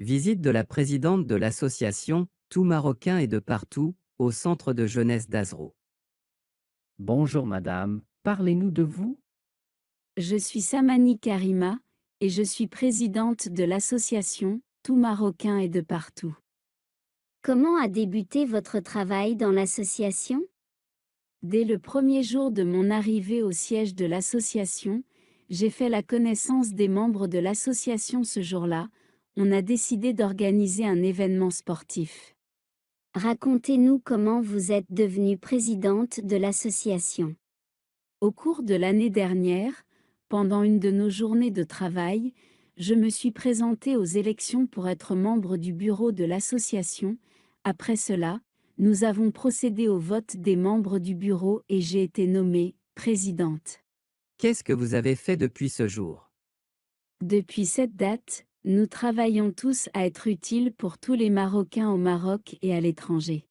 Visite de la présidente de l'association Tout Marocain et de partout au centre de jeunesse d'Azro. Bonjour madame, parlez-nous de vous. Je suis Samani Karima et je suis présidente de l'association Tout Marocain et de partout. Comment a débuté votre travail dans l'association Dès le premier jour de mon arrivée au siège de l'association, j'ai fait la connaissance des membres de l'association ce jour-là, on a décidé d'organiser un événement sportif. Racontez-nous comment vous êtes devenue présidente de l'association. Au cours de l'année dernière, pendant une de nos journées de travail, je me suis présentée aux élections pour être membre du bureau de l'association. Après cela, nous avons procédé au vote des membres du bureau et j'ai été nommée présidente. Qu'est-ce que vous avez fait depuis ce jour Depuis cette date, nous travaillons tous à être utiles pour tous les Marocains au Maroc et à l'étranger.